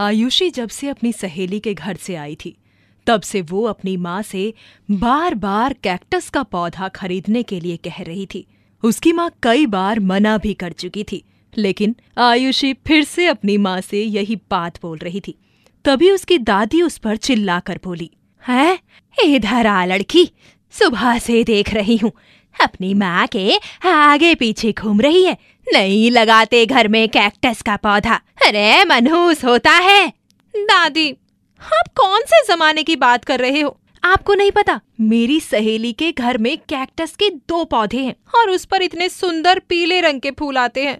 आयुषी जब से अपनी सहेली के घर से आई थी तब से वो अपनी माँ से बार बार कैक्टस का पौधा खरीदने के लिए कह रही थी उसकी माँ कई बार मना भी कर चुकी थी लेकिन आयुषी फिर से अपनी माँ से यही बात बोल रही थी तभी उसकी दादी उस पर चिल्लाकर बोली है इधर आ लड़की सुबह से देख रही हूँ अपनी माँ के आगे पीछे घूम रही है नहीं लगाते घर में कैक्टस का पौधा अरे मनहूस होता है दादी आप कौन से जमाने की बात कर रहे हो आपको नहीं पता मेरी सहेली के घर में कैक्टस के दो पौधे हैं और उस पर इतने सुंदर पीले रंग के फूल आते हैं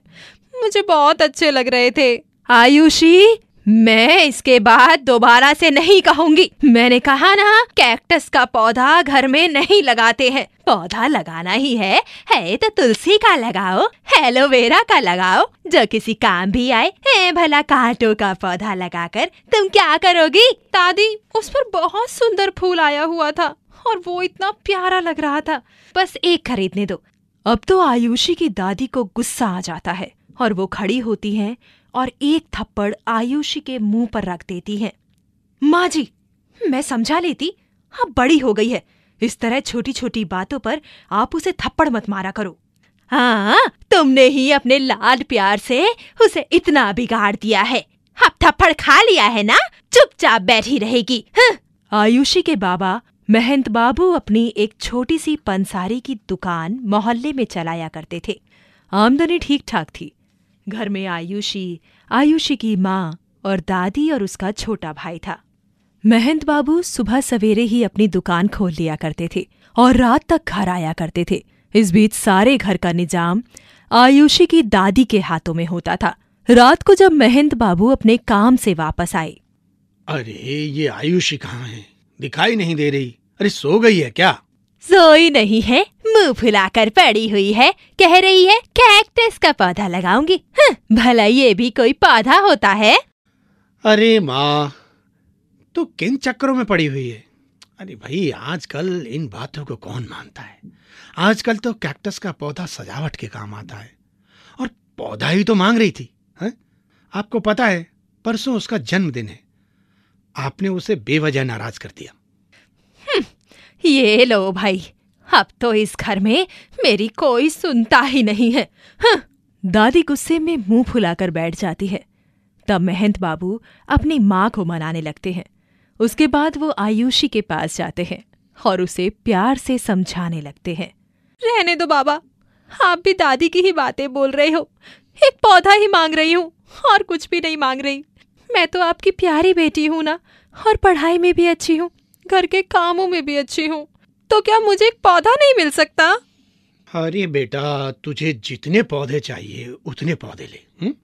मुझे बहुत अच्छे लग रहे थे आयुषी मैं इसके बाद दोबारा से नहीं कहूँगी मैंने कहा ना कैक्टस का पौधा घर में नहीं लगाते हैं पौधा लगाना ही है है तो तुलसी का लगाओ एलोवेरा का लगाओ जो किसी काम भी आए है भला कांटो का पौधा लगाकर तुम क्या करोगी दादी उस पर बहुत सुंदर फूल आया हुआ था और वो इतना प्यारा लग रहा था बस एक खरीदने दो अब तो आयुषी की दादी को गुस्सा आ जाता है और वो खड़ी होती है और एक थप्पड़ आयुषी के मुंह पर रख देती है माँ जी मैं समझा लेती आप बड़ी हो गई है इस तरह छोटी छोटी बातों पर आप उसे थप्पड़ मत मारा करो हाँ तुमने ही अपने लाल प्यार से उसे इतना बिगाड़ दिया है अब थप्पड़ खा लिया है ना चुपचाप बैठी रहेगी आयुषी के बाबा महंत बाबू अपनी एक छोटी सी पंसारी की दुकान मोहल्ले में चलाया करते थे आमदनी ठीक ठाक थी घर में आयुषी आयुषी की माँ और दादी और उसका छोटा भाई था महंत बाबू सुबह सवेरे ही अपनी दुकान खोल लिया करते थे और रात तक घर आया करते थे इस बीच सारे घर का निजाम आयुषी की दादी के हाथों में होता था रात को जब महंत बाबू अपने काम से वापस आए अरे ये आयुषी कहाँ है दिखाई नहीं दे रही अरे सो गई है क्या सोई नहीं है मुंह फुलाकर पड़ी हुई है कह रही है कैक्टस का पौधा लगाऊंगी भला ये भी कोई पौधा होता है अरे माँ तू तो किन चक्करों में पड़ी हुई है अरे भाई आजकल इन बातों को कौन मानता है आजकल तो कैक्टस का पौधा सजावट के काम आता है और पौधा ही तो मांग रही थी है? आपको पता है परसों उसका जन्मदिन है आपने उसे बेवजह नाराज कर दिया ये लो भाई अब तो इस घर में मेरी कोई सुनता ही नहीं है हाँ। दादी गुस्से में मुंह फुलाकर बैठ जाती है तब महंत बाबू अपनी माँ को मनाने लगते हैं उसके बाद वो आयुषी के पास जाते हैं और उसे प्यार से समझाने लगते हैं रहने दो बाबा आप भी दादी की ही बातें बोल रहे हो एक पौधा ही मांग रही हूँ और कुछ भी नहीं मांग रही मैं तो आपकी प्यारी बेटी हूँ ना और पढ़ाई में भी अच्छी हूँ घर के कामों में भी अच्छी हूँ तो क्या मुझे एक पौधा नहीं मिल सकता अरे बेटा तुझे जितने पौधे चाहिए उतने पौधे ले हुँ? हम्म?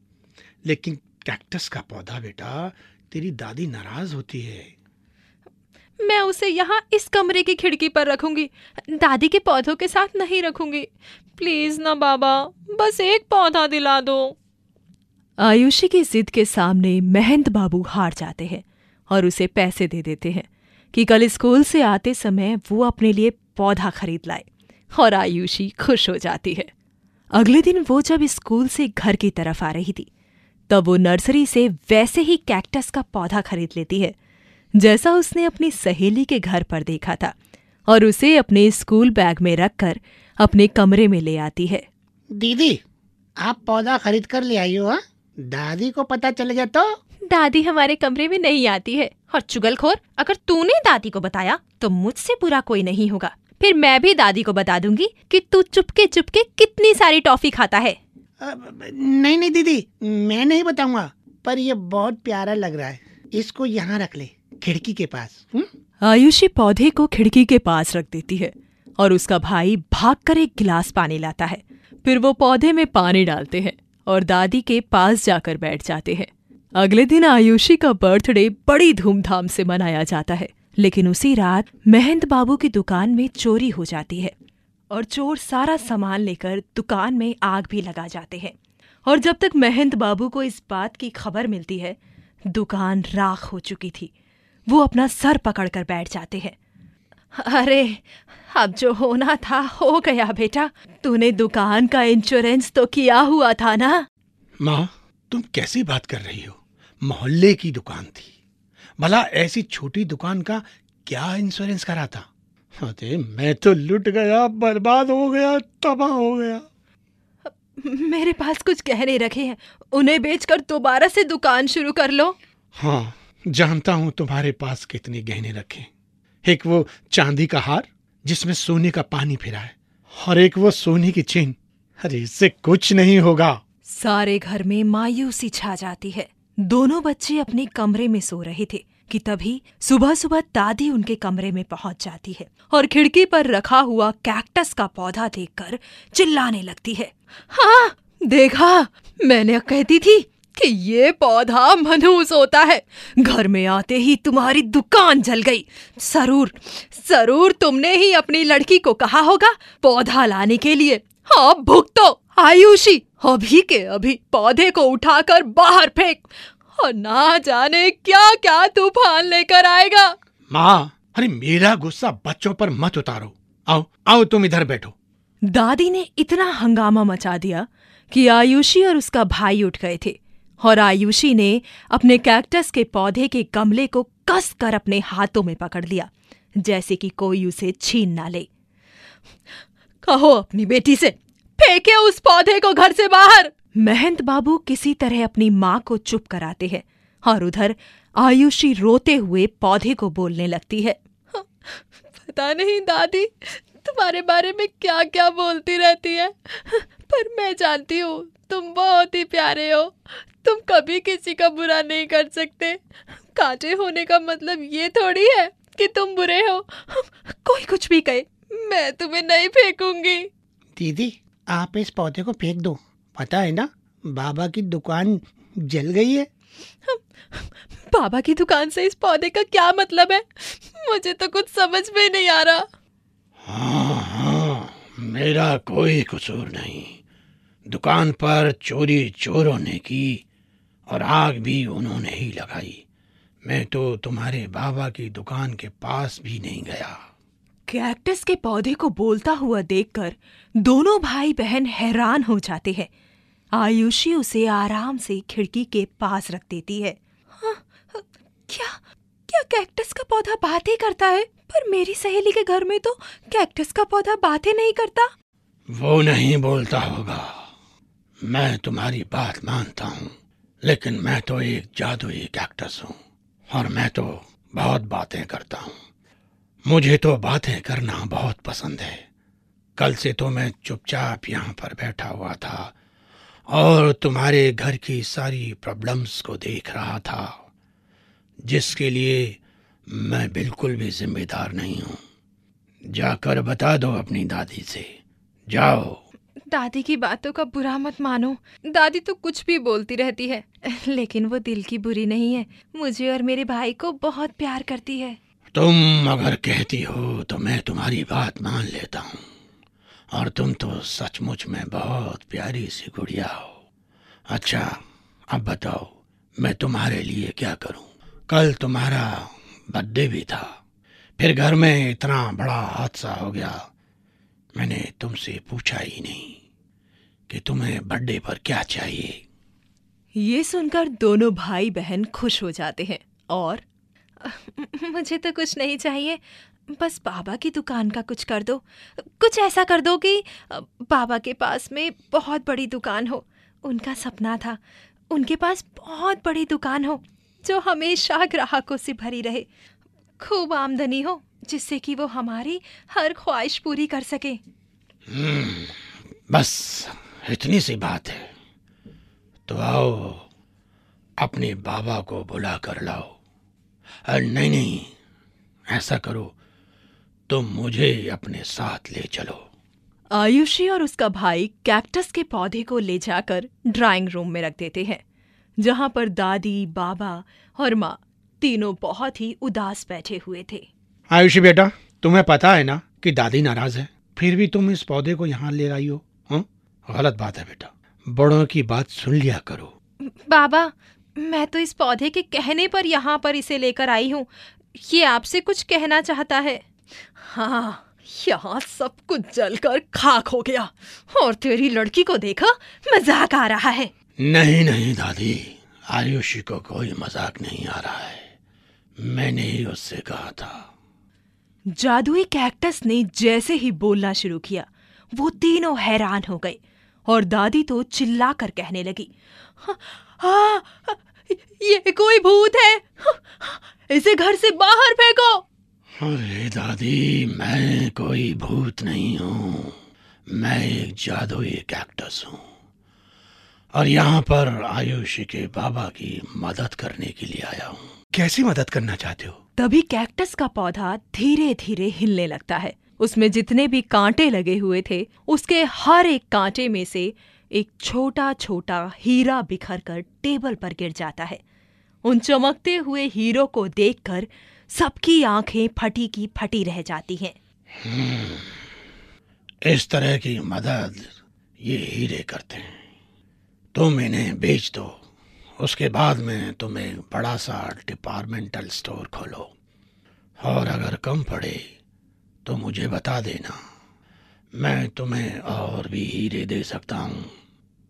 लेकिन कैक्टस का पौधा बेटा तेरी दादी नाराज होती है मैं उसे यहाँ इस कमरे की खिड़की पर रखूंगी दादी के पौधों के साथ नहीं रखूंगी प्लीज ना बाबा बस एक पौधा दिला दो आयुषी की जिद के सामने महंत बाबू हार जाते हैं और उसे पैसे दे देते हैं कि कल स्कूल से आते समय वो अपने लिए पौधा खरीद लाए और आयुषी खुश हो जाती है अगले दिन वो जब स्कूल से घर की तरफ आ रही थी तब वो नर्सरी से वैसे ही कैक्टस का पौधा खरीद लेती है जैसा उसने अपनी सहेली के घर पर देखा था और उसे अपने स्कूल बैग में रखकर अपने कमरे में ले आती है दीदी आप पौधा खरीद कर ले आई हो हाँ? दादी को पता चल गया तो दादी हमारे कमरे में नहीं आती है और चुगलखोर अगर तूने दादी को बताया तो मुझसे बुरा कोई नहीं होगा फिर मैं भी दादी को बता दूंगी कि तू चुपके चुपके कितनी सारी टॉफी खाता है नहीं नहीं दीदी मैं नहीं बताऊंगा पर ये बहुत प्यारा लग रहा है इसको यहाँ रख ले खिड़की के पास हम्म? आयुषी पौधे को खिड़की के पास रख देती है और उसका भाई भाग कर एक गिलास पानी लाता है फिर वो पौधे में पानी डालते हैं और दादी के पास जाकर बैठ जाते हैं अगले दिन आयुषी का बर्थडे बड़ी धूमधाम से मनाया जाता है लेकिन उसी रात महंत बाबू की दुकान में चोरी हो जाती है और चोर सारा सामान लेकर दुकान में आग भी लगा जाते हैं और जब तक महंत बाबू को इस बात की खबर मिलती है दुकान राख हो चुकी थी वो अपना सर पकड़कर बैठ जाते हैं अरे अब जो होना था हो गया बेटा तूने दुकान का इंश्योरेंस तो किया हुआ था ना माँ तुम कैसी बात कर रही हो मोहल्ले की दुकान थी भला ऐसी छोटी दुकान का क्या इंश्योरेंस कराता अरे मैं तो लुट गया बर्बाद हो गया तबाह हो गया मेरे पास कुछ गहने रखे हैं उन्हें बेचकर दोबारा से दुकान शुरू कर लो हाँ जानता हूँ तुम्हारे पास कितने गहने रखे एक वो चांदी का हार जिसमें सोने का पानी फिरा है और एक वो सोने की चेन अरे इससे कुछ नहीं होगा सारे घर में मायूसी छा जाती है दोनों बच्चे अपने कमरे में सो रहे थे कि तभी सुबह सुबह दादी उनके कमरे में पहुंच जाती है और खिड़की पर रखा हुआ कैक्टस का पौधा देखकर चिल्लाने लगती है हाँ देखा मैंने कहती थी कि ये पौधा मनहूस होता है घर में आते ही तुम्हारी दुकान जल गई जरूर जरूर तुमने ही अपनी लड़की को कहा होगा पौधा लाने के लिए हाँ भुगतो आयुषी अभी के अभी पौधे को उठाकर बाहर फेंक और ना जाने क्या क्या तूफान लेकर आएगा माँ अरे मेरा गुस्सा बच्चों पर मत उतारो आओ आओ तुम इधर बैठो दादी ने इतना हंगामा मचा दिया कि आयुषी और उसका भाई उठ गए थे और आयुषी ने अपने कैक्टस के पौधे के गमले को कस कर अपने हाथों में पकड़ लिया जैसे कि कोई उसे छीन ना ले कहो अपनी बेटी से फेंके उस पौधे को घर से बाहर महंत बाबू किसी तरह अपनी माँ को चुप कराते हैं और उधर आयुषी रोते हुए पौधे को बोलने लगती है हाँ, पता नहीं दादी तुम्हारे बारे में क्या क्या बोलती रहती है पर मैं जानती हूँ तुम बहुत ही प्यारे हो तुम कभी किसी का बुरा नहीं कर सकते काटे होने का मतलब ये थोड़ी है कि तुम बुरे हो कोई कुछ भी कहे मैं तुम्हें नहीं फेंकूंगी दीदी आप इस पौधे को फेंक दो पता है ना बाबा की दुकान जल गई है बाबा की दुकान से इस पौधे का क्या मतलब है मुझे तो कुछ समझ में नहीं आ रहा हाँ हाँ मेरा कोई कसूर नहीं दुकान पर चोरी चोरों ने की और आग भी उन्होंने ही लगाई मैं तो तुम्हारे बाबा की दुकान के पास भी नहीं गया कैक्टस के पौधे को बोलता हुआ देखकर दोनों भाई बहन हैरान हो जाते हैं आयुषी उसे आराम से खिड़की के पास रख देती है हाँ, हाँ, क्या क्या कैक्टस का पौधा बातें करता है पर मेरी सहेली के घर में तो कैक्टस का पौधा बातें नहीं करता वो नहीं बोलता होगा मैं तुम्हारी बात मानता हूँ लेकिन मैं तो एक जादुई कैक्टस हूँ और मैं तो बहुत बातें करता हूँ मुझे तो बातें करना बहुत पसंद है कल से तो मैं चुपचाप यहाँ पर बैठा हुआ था और तुम्हारे घर की सारी प्रॉब्लम्स को देख रहा था जिसके लिए मैं बिल्कुल भी जिम्मेदार नहीं हूँ जाकर बता दो अपनी दादी से जाओ दादी की बातों का बुरा मत मानो दादी तो कुछ भी बोलती रहती है लेकिन वो दिल की बुरी नहीं है मुझे और मेरे भाई को बहुत प्यार करती है तुम अगर कहती हो तो मैं तुम्हारी बात मान लेता हूँ और तुम तो सचमुच में बहुत प्यारी सी गुड़िया हो अच्छा अब बताओ मैं तुम्हारे लिए क्या करूँ कल तुम्हारा बर्थडे भी था फिर घर में इतना बड़ा हादसा हो गया मैंने तुमसे पूछा ही नहीं कि तुम्हें बर्थडे पर क्या चाहिए ये सुनकर दोनों भाई बहन खुश हो जाते हैं और मुझे तो कुछ नहीं चाहिए बस बाबा की दुकान का कुछ कर दो कुछ ऐसा कर दो कि बाबा के पास में बहुत बड़ी दुकान हो उनका सपना था उनके पास बहुत बड़ी दुकान हो जो हमेशा ग्राहकों से भरी रहे खूब आमदनी हो जिससे कि वो हमारी हर ख्वाहिश पूरी कर सके हम्म, बस इतनी सी बात है तो आओ अपने बाबा को बुला कर लाओ नहीं नहीं ऐसा करो तुम मुझे अपने साथ ले चलो आयुषी और उसका भाई कैक्टस के पौधे को ले जाकर ड्राइंग रूम में रख देते हैं जहां पर दादी बाबा और माँ तीनों बहुत ही उदास बैठे हुए थे आयुषी बेटा तुम्हें पता है ना कि दादी नाराज है फिर भी तुम इस पौधे को यहाँ ले आई हो गलत बात है बेटा बड़ों की बात सुन लिया करो बाबा मैं तो इस पौधे के कहने पर यहाँ पर इसे लेकर आई हूँ ये आपसे कुछ कहना चाहता है हाँ यहाँ सब कुछ जलकर खाक हो गया और तेरी लड़की को देखा मजाक आ रहा है नहीं नहीं दादी आयुषी को कोई मजाक नहीं आ रहा है मैंने ही उससे कहा था जादुई कैक्टस ने जैसे ही बोलना शुरू किया वो तीनों हैरान हो गए और दादी तो चिल्ला कर कहने लगी हाँ, हाँ, ये कोई भूत है इसे घर से बाहर फेंको अरे दादी मैं कोई भूत नहीं हूँ मैं एक जादुई कैक्टस हूँ और यहाँ पर आयुष के बाबा की मदद करने के लिए आया हूँ कैसी मदद करना चाहते हो तभी कैक्टस का पौधा धीरे धीरे हिलने लगता है उसमें जितने भी कांटे लगे हुए थे उसके हर एक कांटे में से एक छोटा छोटा हीरा बिखर कर टेबल पर गिर जाता है उन चमकते हुए हीरो को देखकर सबकी आंखें फटी की फटी रह जाती हैं। हम्म। इस तरह की मदद ये हीरे करते हैं तुम इन्हें बेच दो उसके बाद में तुम एक बड़ा सा डिपार्टमेंटल स्टोर खोलो और अगर कम पड़े तो मुझे बता देना मैं तुम्हें और भी हीरे दे सकता हूँ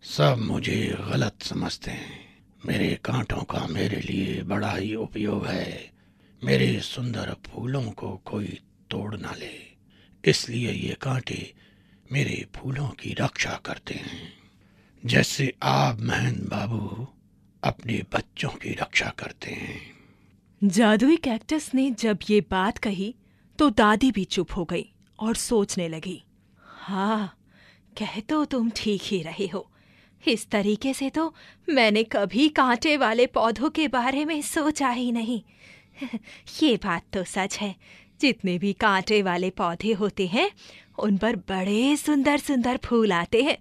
सब मुझे गलत समझते हैं मेरे कांटों का मेरे लिए बड़ा ही उपयोग है मेरे सुंदर फूलों को कोई तोड़ ना ले इसलिए ये कांटे मेरे फूलों की रक्षा करते हैं जैसे आप महन बाबू अपने बच्चों की रक्षा करते हैं जादुई कैक्टस ने जब ये बात कही तो दादी भी चुप हो गई और सोचने लगी हाँ कह तो तुम ठीक ही रहे हो इस तरीके से तो मैंने कभी कांटे वाले पौधों के बारे में सोचा ही नहीं ये बात तो सच है जितने भी कांटे वाले पौधे होते हैं उन पर बड़े सुंदर सुंदर फूल आते हैं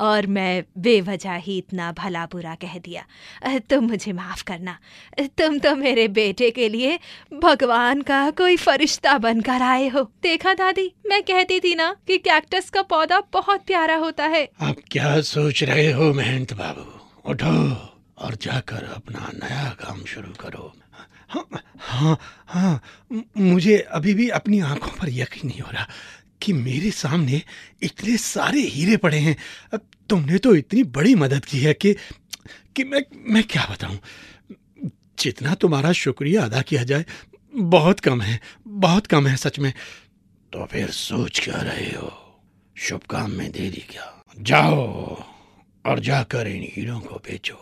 और मैं बेवजह ही इतना भला बुरा कह दिया तुम मुझे माफ़ करना तुम तो मेरे बेटे के लिए भगवान का कोई फरिश्ता बनकर आए हो देखा दादी मैं कहती थी ना कि कैक्टस का पौधा बहुत प्यारा होता है आप क्या सोच रहे हो महंत बाबू उठो और जाकर अपना नया काम शुरू करो हाँ हाँ हाँ मुझे अभी भी अपनी आंखों पर यकीन नहीं हो रहा कि मेरे सामने इतने सारे हीरे पड़े हैं अब तुमने तो इतनी बड़ी मदद की है कि कि मैं मैं क्या बताऊं जितना तुम्हारा शुक्रिया अदा किया जाए बहुत कम है बहुत कम है सच में तो फिर सोच क्या रहे हो शुभ काम में दे दी क्या जाओ और जाकर इन हीरों को बेचो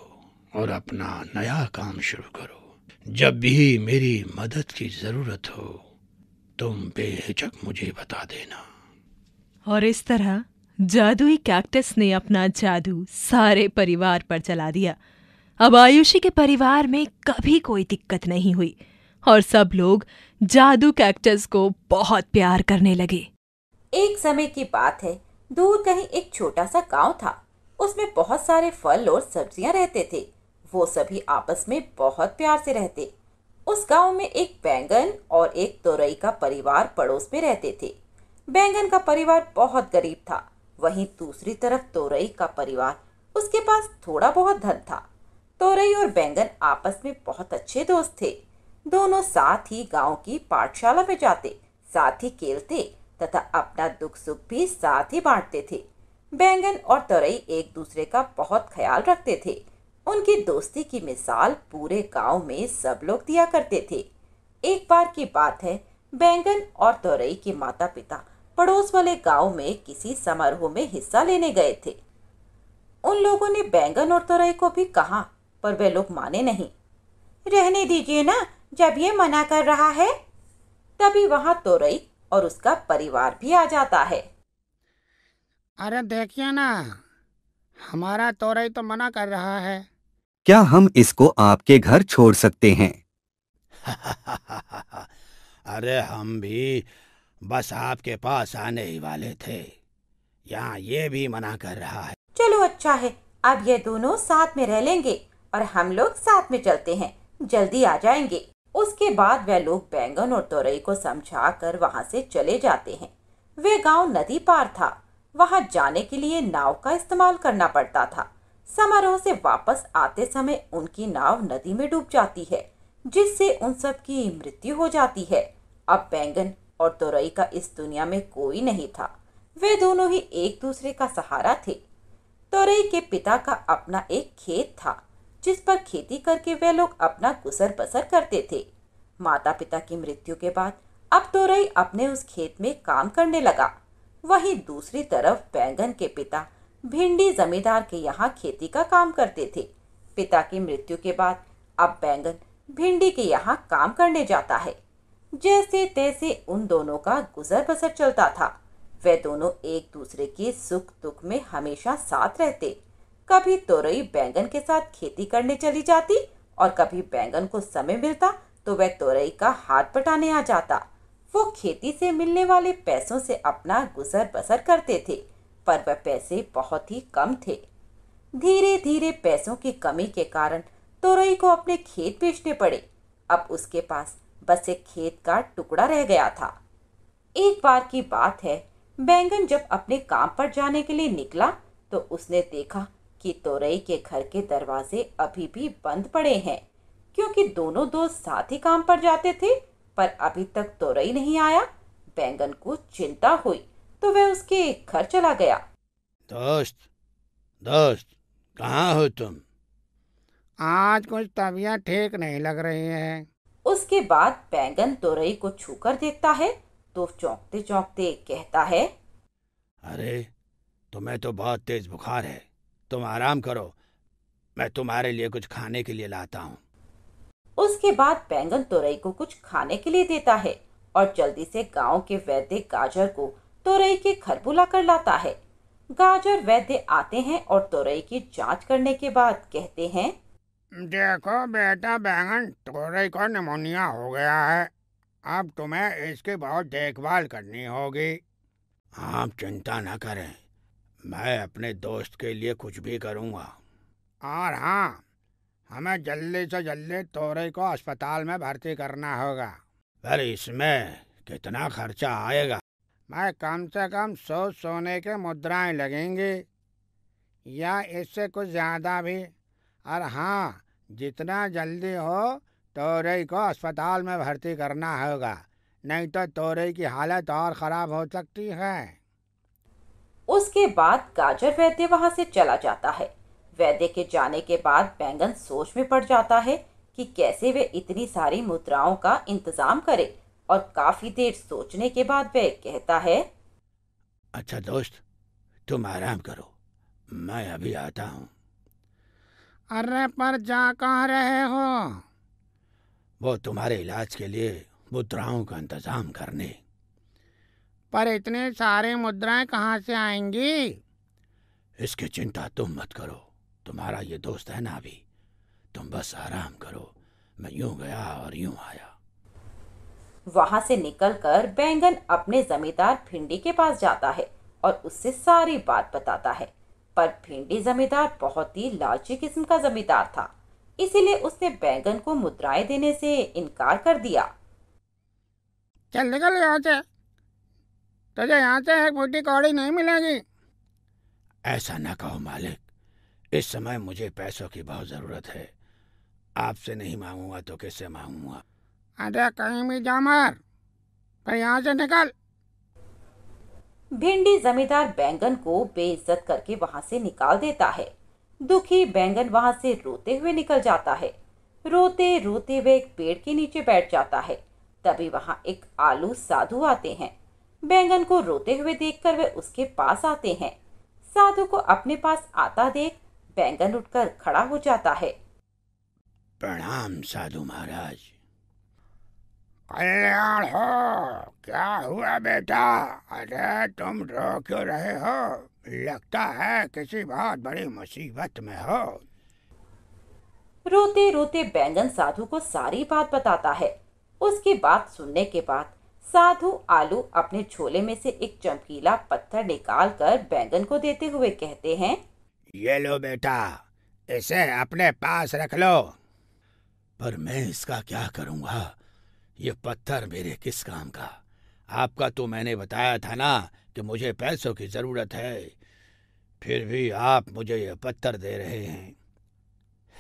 और अपना नया काम शुरू करो जब भी मेरी मदद की जरूरत हो तुम बेहिचक मुझे बता देना और इस तरह जादुई कैक्टस ने अपना जादू सारे परिवार पर चला दिया अब आयुषी के परिवार में कभी कोई दिक्कत नहीं हुई और सब लोग जादू कैक्टस को बहुत प्यार करने लगे एक समय की बात है दूर कहीं एक छोटा सा गांव था उसमें बहुत सारे फल और सब्जियां रहते थे वो सभी आपस में बहुत प्यार से रहते उस गांव में एक बैंगन और एक तुरई का परिवार पड़ोस में रहते थे बैंगन का परिवार बहुत गरीब था वहीं दूसरी तरफ तुरई का परिवार उसके पास थोड़ा बहुत धन था तुरई और बैंगन आपस में बहुत अच्छे दोस्त थे दोनों साथ ही गांव की पाठशाला में जाते साथ ही खेलते तथा अपना दुख सुख भी साथ ही बांटते थे बैंगन और तुरई एक दूसरे का बहुत ख्याल रखते थे उनकी दोस्ती की मिसाल पूरे गांव में सब लोग दिया करते थे एक बार की बात है बैंगन और तोरई के माता पिता पड़ोस वाले गांव में किसी समारोह में हिस्सा लेने गए थे उन लोगों ने बैंगन और तोरई को भी कहा पर वे लोग माने नहीं रहने दीजिए ना जब ये मना कर रहा है तभी वहाँ तोरई और उसका परिवार भी आ जाता है अरे देखिए ना हमारा तोरई तो मना कर रहा है क्या हम इसको आपके घर छोड़ सकते हैं अरे हम भी बस आपके पास आने ही वाले थे यहाँ ये भी मना कर रहा है चलो अच्छा है अब ये दोनों साथ में रह लेंगे और हम लोग साथ में चलते हैं जल्दी आ जाएंगे उसके बाद वे लोग बैंगन और तोरई को समझा कर वहाँ से चले जाते हैं वे गांव नदी पार था वहाँ जाने के लिए नाव का इस्तेमाल करना पड़ता था समारोह से वापस आते समय उनकी नाव नदी में डूब जाती है जिससे उन सब की मृत्यु हो जाती है अब बैंगन और तोरई का इस दुनिया में कोई नहीं था वे दोनों ही एक दूसरे का सहारा थे तोरई के पिता का अपना एक खेत था जिस पर खेती करके वे लोग अपना गुसर बसर करते थे माता पिता की मृत्यु के बाद अब तोरई अपने उस खेत में काम करने लगा वहीं दूसरी तरफ बैंगन के पिता भिंडी जमींदार के यहाँ खेती का काम करते थे पिता की मृत्यु के बाद अब बैंगन भिंडी के यहाँ काम करने जाता है जैसे तैसे उन दोनों का गुजर बसर चलता था वे दोनों एक दूसरे के सुख दुख में हमेशा साथ रहते कभी तोरई बैंगन के साथ खेती करने चली जाती और कभी बैंगन को समय मिलता तो वह तोरई का हाथ बटाने आ जाता वो खेती से मिलने वाले पैसों से अपना गुजर बसर करते थे पर वह पैसे बहुत ही कम थे धीरे धीरे पैसों की कमी के कारण तोरई को अपने खेत बेचने पड़े अब उसके पास बस एक खेत का टुकड़ा रह गया था एक बार की बात है बैंगन जब अपने काम पर जाने के लिए निकला तो उसने देखा कि तोरई के घर के दरवाजे अभी भी बंद पड़े हैं क्योंकि दोनों दोस्त साथ ही काम पर जाते थे पर अभी तक तोरई नहीं आया बैंगन को चिंता हुई तो वह उसके घर चला गया दोस्त दोस्त कहाँ हो तुम आज कुछ तबियत ठीक नहीं लग रही है उसके बाद बैंगन तोरई को छूकर देखता है तो चौंकते चौंकते कहता है अरे तुम्हें तो बहुत तेज बुखार है तुम आराम करो मैं तुम्हारे लिए कुछ खाने के लिए लाता हूँ उसके बाद बैंगन तोरई को कुछ खाने के लिए देता है और जल्दी से गांव के वैद्य गाजर को तोरई के घर कर लाता है गाजर वैद्य आते हैं और तोरई की जांच करने के बाद कहते हैं देखो बेटा बैंगन तोरई को निमोनिया हो गया है अब तुम्हें इसकी बहुत देखभाल करनी होगी आप चिंता न करें मैं अपने दोस्त के लिए कुछ भी करूँगा और हाँ हमें जल्दी से जल्दी तोरे को अस्पताल में भर्ती करना होगा पर इसमें कितना खर्चा आएगा मैं कम से कम सौ सोने के मुद्राएं लगेंगी या इससे कुछ ज़्यादा भी और हाँ जितना जल्दी हो तोरई को अस्पताल में भर्ती करना होगा नहीं तो तोरई की हालत और ख़राब हो सकती है उसके बाद गाजर वैद्य वहाँ से चला जाता है वैद्य के जाने के बाद बैंगन सोच में पड़ जाता है कि कैसे वे इतनी सारी मुद्राओं का इंतज़ाम करे और काफी देर सोचने के बाद वह कहता है अच्छा दोस्त तुम आराम करो मैं अभी आता हूँ अरे पर जा कहाँ रहे हो वो तुम्हारे इलाज के लिए मुद्राओं का इंतजाम करने पर इतने सारे मुद्राएं कहाँ से आएंगी इसकी चिंता तुम मत करो तुम्हारा ये दोस्त है ना अभी तुम बस आराम करो मैं यूं गया और यूं आया वहां से निकलकर बैंगन अपने जमींदार भिंडी के पास जाता है और उससे सारी बात बताता है पर भिंडी जमींदार बहुत ही लालची किस्म का जमींदार था इसीलिए उसने बैंगन को मुद्राएं देने से इनकार कर दिया चल निकल यहाँ से तुझे यहाँ से एक मुट्ठी कौड़ी नहीं मिलेगी ऐसा ना कहो मालिक इस समय मुझे पैसों की बहुत ज़रूरत है आपसे नहीं मांगूंगा तो किससे मांगूंगा अरे कहीं भी जामर भाई यहाँ से निकल भिंडी जमींदार बैंगन को बेइज्जत करके वहाँ से निकाल देता है दुखी बैंगन वहाँ से रोते हुए निकल जाता है रोते रोते वे एक पेड़ के नीचे बैठ जाता है तभी वहाँ एक आलू साधु आते हैं बैंगन को रोते हुए देखकर वे उसके पास आते हैं साधु को अपने पास आता देख बैंगन उठकर खड़ा हो जाता है प्रणाम साधु महाराज कल्याण हो क्या हुआ बेटा अरे तुम रो क्यों रहे हो लगता है किसी बहुत बड़ी मुसीबत में हो रोते रोते बैंगन साधु को सारी बात बताता है उसकी बात सुनने के बाद साधु आलू अपने झोले में से एक चमकीला पत्थर निकाल कर बैंगन को देते हुए कहते हैं ये लो बेटा इसे अपने पास रख लो पर मैं इसका क्या करूँगा ये पत्थर मेरे किस काम का आपका तो मैंने बताया था ना कि मुझे पैसों की जरूरत है फिर भी आप मुझे ये पत्थर दे रहे हैं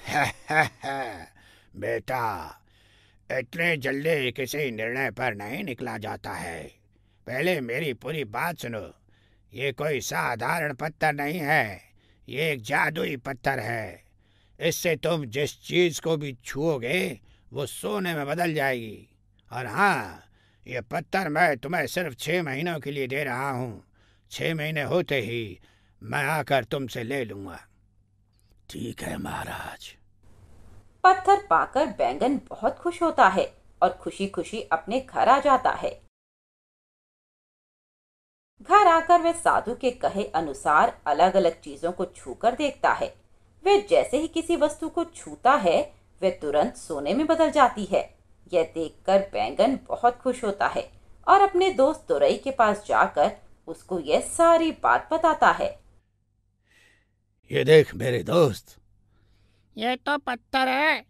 है, है, है, बेटा इतने जल्दी किसी निर्णय पर नहीं निकला जाता है पहले मेरी पूरी बात सुनो ये कोई साधारण पत्थर नहीं है ये एक जादुई पत्थर है इससे तुम जिस चीज को भी छुओगे वो सोने में बदल जाएगी और हाँ ये पत्थर मैं तुम्हें सिर्फ छः महीनों के लिए दे रहा हूँ छः महीने होते ही मैं आकर तुमसे ले लूंगा ठीक है महाराज पत्थर पाकर बैंगन बहुत खुश होता है और खुशी खुशी अपने घर आ जाता है घर आकर वह साधु के कहे अनुसार अलग अलग चीजों को छूकर देखता है वह जैसे ही किसी वस्तु को छूता है वह तुरंत सोने में बदल जाती है यह देखकर बैंगन बहुत खुश होता है और अपने दोस्त तुरई के पास जाकर उसको यह सारी बात बताता है ये देख मेरे दोस्त ये तो पत्थर है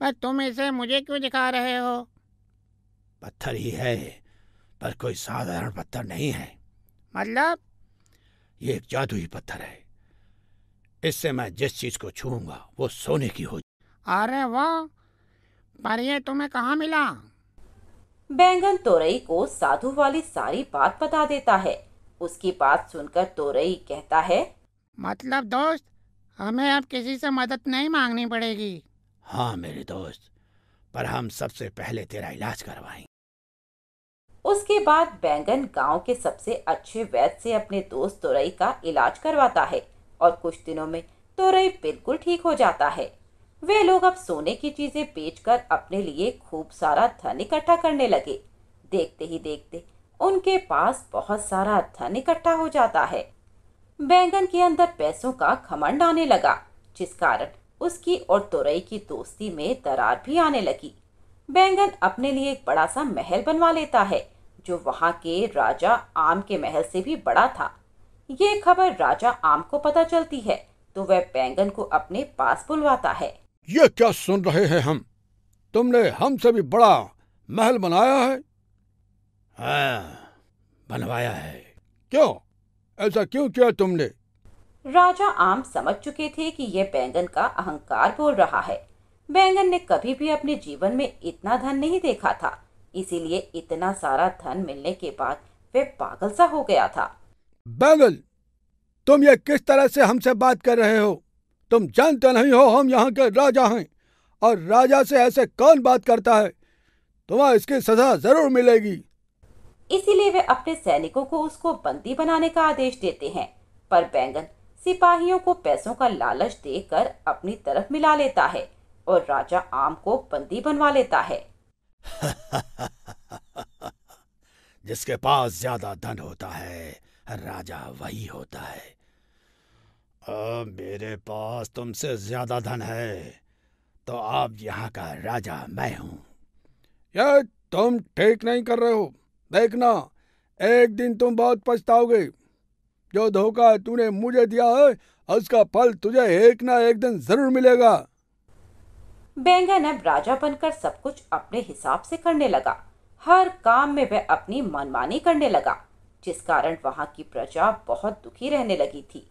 पर तुम इसे मुझे क्यों दिखा रहे हो पत्थर ही है पर कोई साधारण पत्थर नहीं है मतलब ये एक जादुई पत्थर है इससे मैं जिस चीज को छूंगा वो सोने की हो अरे वाह पर ये तुम्हें कहाँ मिला बैंगन तोरई को साधु वाली सारी बात बता देता है उसकी बात सुनकर तोरई कहता है मतलब दोस्त हमें अब किसी से मदद नहीं मांगनी पड़ेगी हाँ मेरे दोस्त पर हम सबसे पहले तेरा इलाज करवाएंगे उसके बाद बैंगन गांव के सबसे अच्छे वैद्य से अपने दोस्त तोरई का इलाज करवाता है और कुछ दिनों में तोरई बिल्कुल ठीक हो जाता है वे लोग अब सोने की चीजें बेचकर अपने लिए खूब सारा धन इकट्ठा करने लगे देखते ही देखते उनके पास बहुत सारा धन इकट्ठा हो जाता है बैंगन के अंदर पैसों का खमंड आने लगा जिस कारण उसकी और तुरई की दोस्ती में दरार भी आने लगी बैंगन अपने लिए एक बड़ा सा महल बनवा लेता है जो वहाँ के राजा आम के महल से भी बड़ा था ये खबर राजा आम को पता चलती है तो वह बैंगन को अपने पास बुलवाता है ये क्या सुन रहे हैं हम तुमने हमसे भी बड़ा महल बनाया है आ, हाँ, बनवाया है क्यों ऐसा क्यों किया तुमने राजा आम समझ चुके थे कि यह बैंगन का अहंकार बोल रहा है बैंगन ने कभी भी अपने जीवन में इतना धन नहीं देखा था इसीलिए इतना सारा धन मिलने के बाद वे पागल सा हो गया था बैंगन तुम ये किस तरह से हमसे बात कर रहे हो तुम जानते नहीं हो हम यहाँ के राजा हैं और राजा से ऐसे कौन बात करता है तुम्हें इसकी सजा जरूर मिलेगी इसीलिए वे अपने सैनिकों को उसको बंदी बनाने का आदेश देते हैं पर बैंगन सिपाहियों को पैसों का लालच देकर अपनी तरफ मिला लेता है और राजा आम को बंदी बनवा लेता है जिसके पास ज्यादा धन होता है राजा वही होता है अब मेरे पास तुमसे ज्यादा धन है तो आप यहाँ का राजा मैं हूँ यार तुम ठीक नहीं कर रहे हो देखना एक दिन तुम बहुत पछताओगे जो धोखा तूने मुझे दिया है उसका फल तुझे एक ना एक दिन जरूर मिलेगा बैंगन अब राजा बनकर सब कुछ अपने हिसाब से करने लगा हर काम में वह अपनी मनमानी करने लगा जिस कारण वहाँ की प्रजा बहुत दुखी रहने लगी थी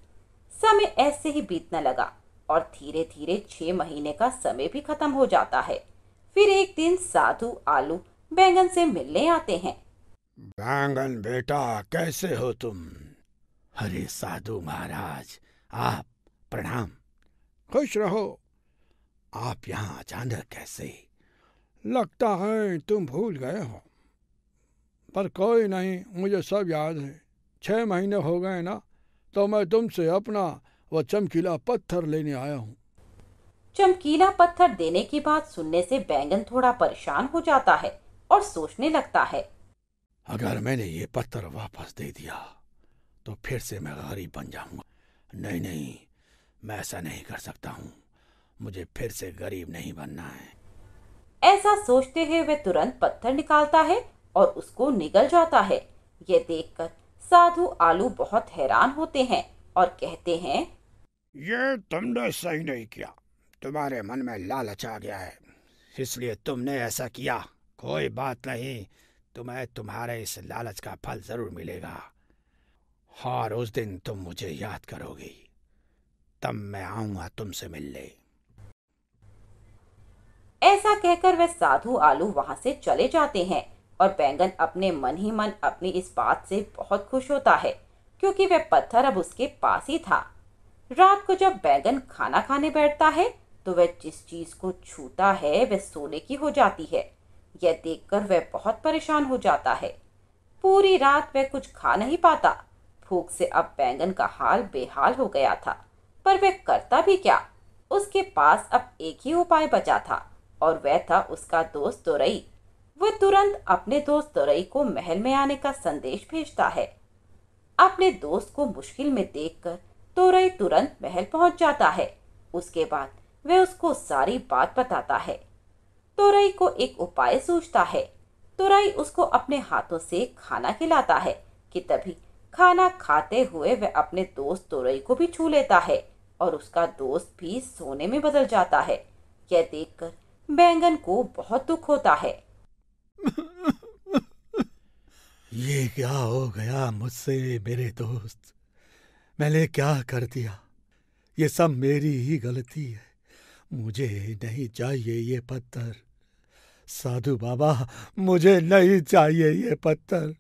समय तो ऐसे ही बीतने लगा और धीरे धीरे छह महीने का समय भी खत्म हो जाता है फिर एक दिन साधु आलू बैंगन से मिलने आते हैं बैंगन बेटा कैसे हो तुम हरे साधु महाराज आप प्रणाम खुश रहो आप यहाँ अचानक कैसे लगता है तुम भूल गए हो पर कोई नहीं मुझे सब याद है छह महीने हो गए ना तो मैं तुमसे अपना वह चमकीला पत्थर लेने आया हूँ चमकीला पत्थर देने की बात सुनने से बैंगन थोड़ा परेशान हो जाता है और सोचने लगता है अगर मैंने ये पत्थर वापस दे दिया तो फिर से मैं गरीब बन जाऊंगा नहीं नहीं मैं ऐसा नहीं कर सकता हूँ मुझे फिर से गरीब नहीं बनना है ऐसा सोचते हुए वह तुरंत पत्थर निकालता है और उसको निगल जाता है ये देखकर साधु आलू बहुत हैरान होते हैं और कहते हैं ये तुमने सही नहीं किया तुम्हारे मन में लालच आ गया है इसलिए तुमने ऐसा किया कोई बात नहीं तुम्हें तुम्हारे इस लालच का फल जरूर मिलेगा और हाँ, उस दिन तुम मुझे याद करोगी तब मैं आऊंगा तुमसे मिलने ऐसा कहकर वे साधु आलू वहां से चले जाते हैं और बैंगन अपने मन ही मन अपनी इस बात से बहुत खुश होता है क्योंकि वह पत्थर अब उसके पास ही था रात को जब बैंगन खाना खाने बैठता है तो वह जिस चीज को छूता है वह सोने की हो जाती है यह देखकर वह बहुत परेशान हो जाता है पूरी रात वह कुछ खा नहीं पाता भूख से अब बैंगन का हाल बेहाल हो गया था पर वह करता भी क्या उसके पास अब एक ही उपाय बचा था और वह था उसका दोस्त दोरई वह तुरंत अपने दोस्त तुरई को महल में आने का संदेश भेजता है अपने दोस्त को मुश्किल में देखकर तुरई तुरंत महल पहुंच जाता है उसके बाद वह उसको सारी बात बताता है तुरई को एक उपाय सोचता है तुरई उसको अपने हाथों से खाना खिलाता है कि तभी खाना खाते हुए वह अपने दोस्त तुरई को भी छू लेता है और उसका दोस्त भी सोने में बदल जाता है यह देखकर बैंगन को बहुत दुख होता है ये क्या हो गया मुझसे मेरे दोस्त मैंने क्या कर दिया ये सब मेरी ही गलती है मुझे नहीं चाहिए ये पत्थर साधु बाबा मुझे नहीं चाहिए ये पत्थर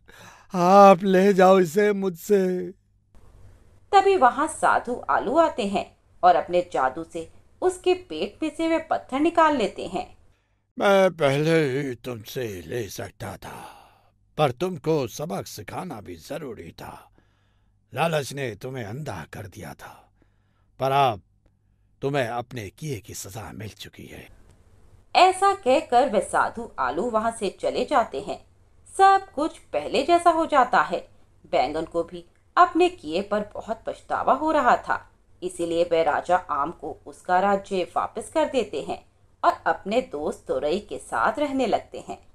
आप ले जाओ इसे मुझसे तभी वहां साधु आलू आते हैं और अपने जादू से उसके पेट में से वे पत्थर निकाल लेते हैं मैं पहले ही तुमसे ले सकता था पर तुमको सबक सिखाना भी जरूरी था लालच ने तुम्हें अंधा कर दिया था पर अब तुम्हें अपने किए की सजा मिल चुकी है ऐसा कहकर वे साधु आलू वहां से चले जाते हैं सब कुछ पहले जैसा हो जाता है बैंगन को भी अपने किए पर बहुत पछतावा हो रहा था इसीलिए वे राजा आम को उसका राज्य वापस कर देते हैं और अपने दोस्त तुरई के साथ रहने लगते हैं